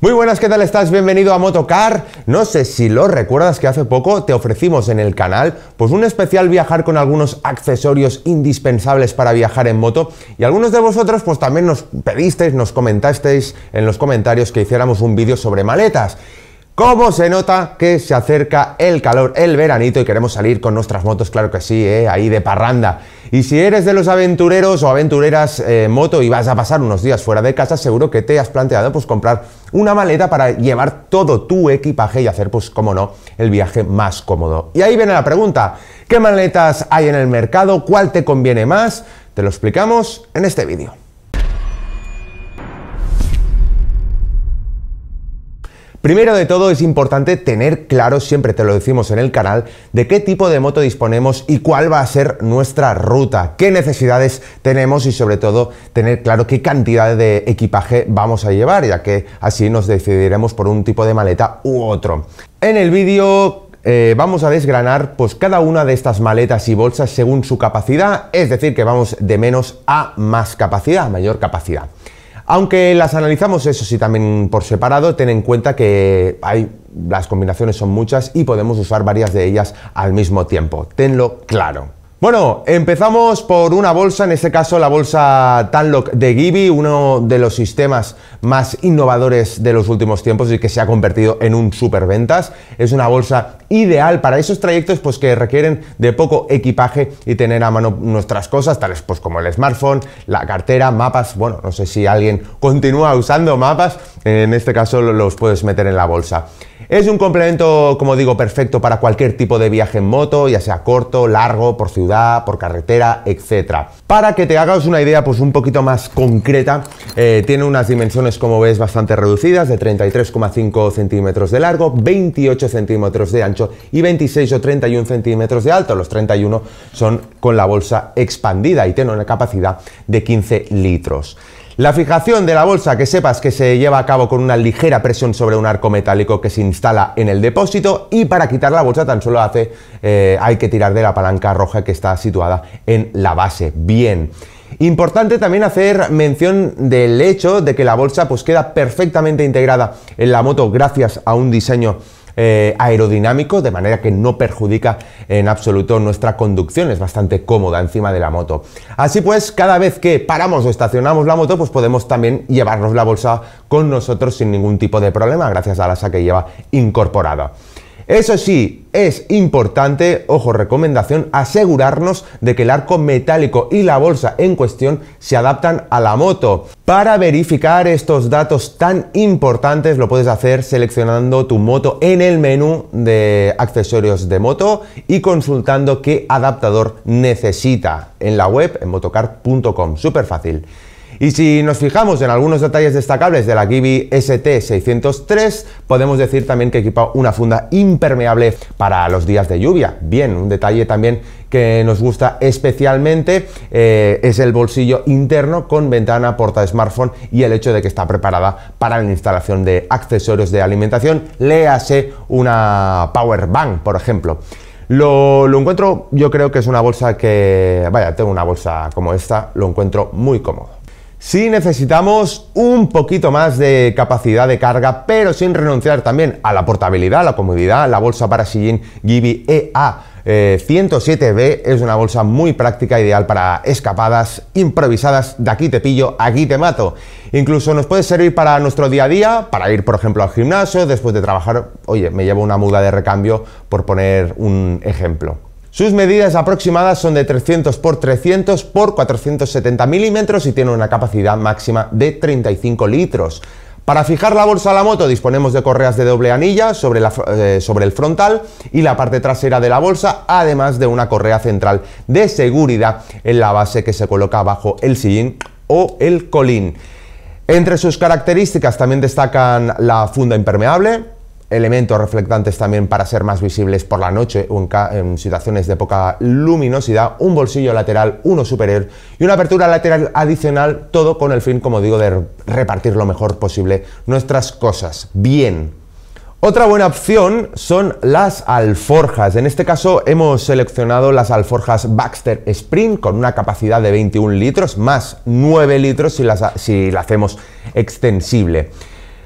Muy buenas, ¿qué tal estás? Bienvenido a Motocar. No sé si lo recuerdas que hace poco te ofrecimos en el canal pues un especial viajar con algunos accesorios indispensables para viajar en moto y algunos de vosotros pues también nos pedisteis, nos comentasteis en los comentarios que hiciéramos un vídeo sobre maletas ¿Cómo se nota que se acerca el calor, el veranito y queremos salir con nuestras motos? Claro que sí, eh, ahí de parranda. Y si eres de los aventureros o aventureras eh, moto y vas a pasar unos días fuera de casa, seguro que te has planteado pues comprar una maleta para llevar todo tu equipaje y hacer pues como no el viaje más cómodo. Y ahí viene la pregunta, ¿qué maletas hay en el mercado? ¿Cuál te conviene más? Te lo explicamos en este vídeo. Primero de todo es importante tener claro, siempre te lo decimos en el canal, de qué tipo de moto disponemos y cuál va a ser nuestra ruta, qué necesidades tenemos y sobre todo tener claro qué cantidad de equipaje vamos a llevar, ya que así nos decidiremos por un tipo de maleta u otro. En el vídeo eh, vamos a desgranar pues cada una de estas maletas y bolsas según su capacidad, es decir, que vamos de menos a más capacidad, mayor capacidad. Aunque las analizamos, eso sí, también por separado, ten en cuenta que hay, las combinaciones son muchas y podemos usar varias de ellas al mismo tiempo. Tenlo claro. Bueno, empezamos por una bolsa, en este caso la bolsa Tanlock de Gibi, uno de los sistemas más innovadores de los últimos tiempos y que se ha convertido en un superventas. Es una bolsa ideal para esos trayectos pues, que requieren de poco equipaje y tener a mano nuestras cosas, tales pues, como el smartphone, la cartera, mapas. Bueno, no sé si alguien continúa usando mapas, en este caso los puedes meter en la bolsa. Es un complemento, como digo, perfecto para cualquier tipo de viaje en moto, ya sea corto, largo, por ciudad, por carretera, etc. Para que te hagas una idea pues un poquito más concreta, eh, tiene unas dimensiones, como ves, bastante reducidas, de 33,5 centímetros de largo, 28 centímetros de ancho y 26 o 31 centímetros de alto. Los 31 son con la bolsa expandida y tiene una capacidad de 15 litros. La fijación de la bolsa, que sepas que se lleva a cabo con una ligera presión sobre un arco metálico que se instala en el depósito y para quitar la bolsa tan solo hace, eh, hay que tirar de la palanca roja que está situada en la base. Bien. Importante también hacer mención del hecho de que la bolsa pues queda perfectamente integrada en la moto gracias a un diseño eh, aerodinámico, de manera que no perjudica en absoluto nuestra conducción, es bastante cómoda encima de la moto. Así pues, cada vez que paramos o estacionamos la moto, pues podemos también llevarnos la bolsa con nosotros sin ningún tipo de problema, gracias a la asa que lleva incorporada. Eso sí, es importante, ojo, recomendación, asegurarnos de que el arco metálico y la bolsa en cuestión se adaptan a la moto. Para verificar estos datos tan importantes lo puedes hacer seleccionando tu moto en el menú de accesorios de moto y consultando qué adaptador necesita en la web en motocar.com. Súper fácil. Y si nos fijamos en algunos detalles destacables de la Gibi ST603, podemos decir también que equipa una funda impermeable para los días de lluvia. Bien, un detalle también que nos gusta especialmente eh, es el bolsillo interno con ventana porta smartphone y el hecho de que está preparada para la instalación de accesorios de alimentación, léase una power bank, por ejemplo. lo, encuentro, yo creo que es una bolsa que, vaya, tengo una bolsa como esta, lo encuentro muy cómodo. Si necesitamos un poquito más de capacidad de carga, pero sin renunciar también a la portabilidad, a la comodidad. La bolsa para sillín Gibi EA 107B es una bolsa muy práctica, ideal para escapadas improvisadas de aquí te pillo, aquí te mato. Incluso nos puede servir para nuestro día a día, para ir por ejemplo al gimnasio, después de trabajar, oye, me llevo una muda de recambio por poner un ejemplo. Sus medidas aproximadas son de 300 x 300 x 470 milímetros y tiene una capacidad máxima de 35 litros. Para fijar la bolsa a la moto disponemos de correas de doble anilla sobre, eh, sobre, el frontal y la parte trasera de la bolsa, además de una correa central de seguridad en la base que se coloca bajo el sillín o el colín. Entre sus características también destacan la funda impermeable, elementos reflectantes también para ser más visibles por la noche o en, situaciones de poca luminosidad, un bolsillo lateral, uno superior y una apertura lateral adicional, todo con el fin, como digo, de repartir lo mejor posible nuestras cosas. Bien. Otra buena opción son las alforjas. En este caso hemos seleccionado las alforjas Baxter Sprint con una capacidad de 21 litros más 9 litros si, las, si la hacemos extensible.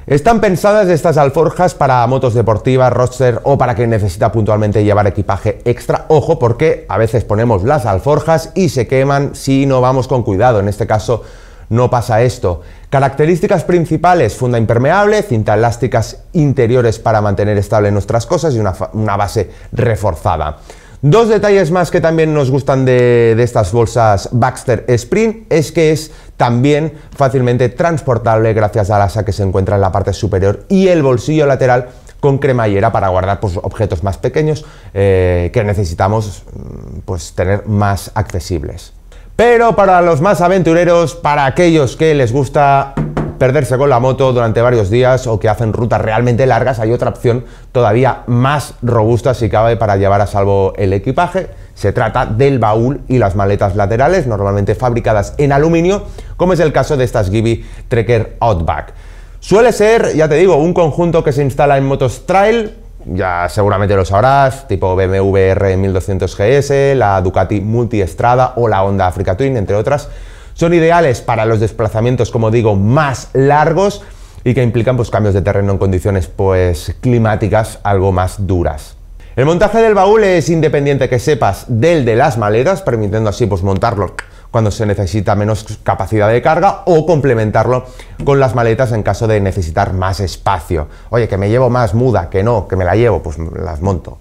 Están pensadas estas alforjas para motos deportivas, roadster o para quien necesita puntualmente llevar equipaje extra. Ojo porque a veces ponemos las alforjas y se queman si no vamos con cuidado. En este caso no pasa esto. Características principales, funda impermeable, cinta elásticas interiores para mantener estable nuestras cosas y una, una base reforzada. Dos detalles más que también nos gustan de, estas bolsas Baxter Sprint es que es también fácilmente transportable gracias al asa que se encuentra en la parte superior y el bolsillo lateral con cremallera para guardar pues, objetos más pequeños eh, que necesitamos mm, pues, tener más accesibles. Pero para los más aventureros, para aquellos que les gusta perderse con la moto durante varios días o que hacen rutas realmente largas, hay otra opción todavía más robusta si cabe para llevar a salvo el equipaje. Se trata del baúl y las maletas laterales, normalmente fabricadas en aluminio, como es el caso de estas Gibby Trekker Outback. Suele ser, ya te digo, un conjunto que se instala en motos trail, ya seguramente lo sabrás, tipo BMW R1200 GS, la Ducati Multistrada o la Honda Africa Twin, entre otras, son ideales para los desplazamientos, como digo, más largos y que implican pues, cambios de terreno en condiciones pues, climáticas algo más duras. El montaje del baúl es independiente que sepas del de las maletas, permitiendo así pues, montarlo cuando se necesita menos capacidad de carga o complementarlo con las maletas en caso de necesitar más espacio. Oye, que me llevo más muda, que no, que me la llevo, pues las monto.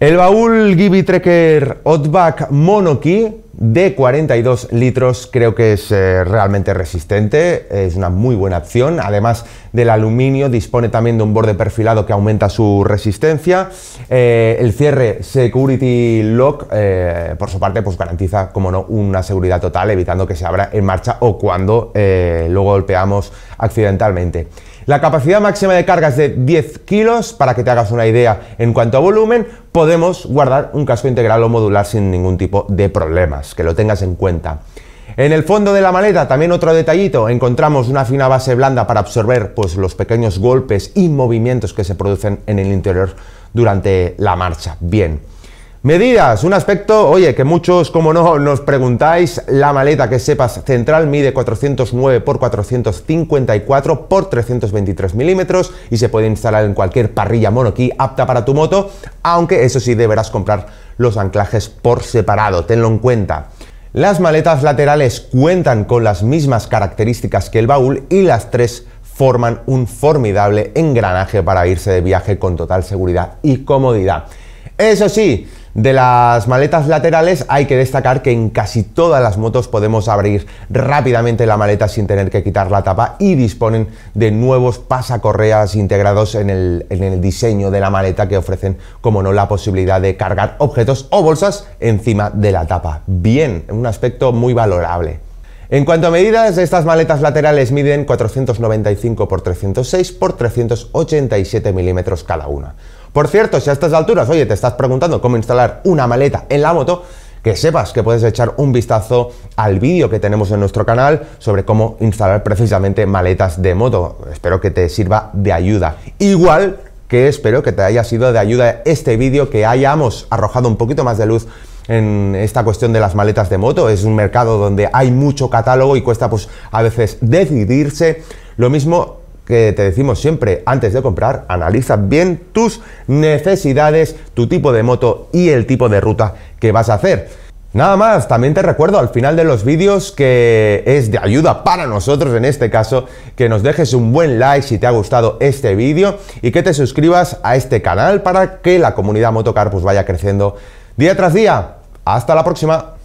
El baúl Gibby Trekker Outback Monokey de 42 litros creo que es eh, realmente resistente, es una muy buena opción. Además del aluminio, dispone también de un borde perfilado que aumenta su resistencia. Eh, el cierre Security Lock, eh, por su parte, pues garantiza, como no, una seguridad total, evitando que se abra en marcha o cuando lo golpeamos accidentalmente. La capacidad máxima de carga es de 10 kilos, para que te hagas una idea en cuanto a volumen, podemos guardar un casco integral o modular sin ningún tipo de problemas, que lo tengas en cuenta. En el fondo de la maleta, también otro detallito, encontramos una fina base blanda para absorber pues, los pequeños golpes y movimientos que se producen en el interior durante la marcha. Bien. Medidas, un aspecto, oye, que muchos, como no, nos preguntáis, la maleta que sepas central mide 409 x 454 x 323 milímetros y se puede instalar en cualquier parrilla monoquí apta para tu moto, aunque eso sí deberás comprar los anclajes por separado, tenlo en cuenta. Las maletas laterales cuentan con las mismas características que el baúl y las tres forman un formidable engranaje para irse de viaje con total seguridad y comodidad. Eso sí, de las maletas laterales hay que destacar que en casi todas las motos podemos abrir rápidamente la maleta sin tener que quitar la tapa y disponen de nuevos pasacorreas integrados en el, en el diseño de la maleta que ofrecen, como no, la posibilidad de cargar objetos o bolsas encima de la tapa. Bien, un aspecto muy valorable. En cuanto a medidas, estas maletas laterales miden 495 x 306 x 387 milímetros cada una. Por cierto, si a estas alturas, oye, te estás preguntando cómo instalar una maleta en la moto, que sepas que puedes echar un vistazo al vídeo que tenemos en nuestro canal sobre cómo instalar precisamente maletas de moto. Espero que te sirva de ayuda. Igual que espero que te haya sido de ayuda este vídeo, que hayamos arrojado un poquito más de luz en esta cuestión de las maletas de moto. Es un mercado donde hay mucho catálogo y cuesta pues a veces decidirse. Lo mismo que te decimos siempre, antes de comprar, analiza bien tus necesidades, tu tipo de moto y el tipo de ruta que vas a hacer. Nada más, también te recuerdo al final de los vídeos que es de ayuda para nosotros en este caso, que nos dejes un buen like si te ha gustado este vídeo y que te suscribas a este canal para que la comunidad Motocar pues vaya creciendo día tras día. Hasta la próxima.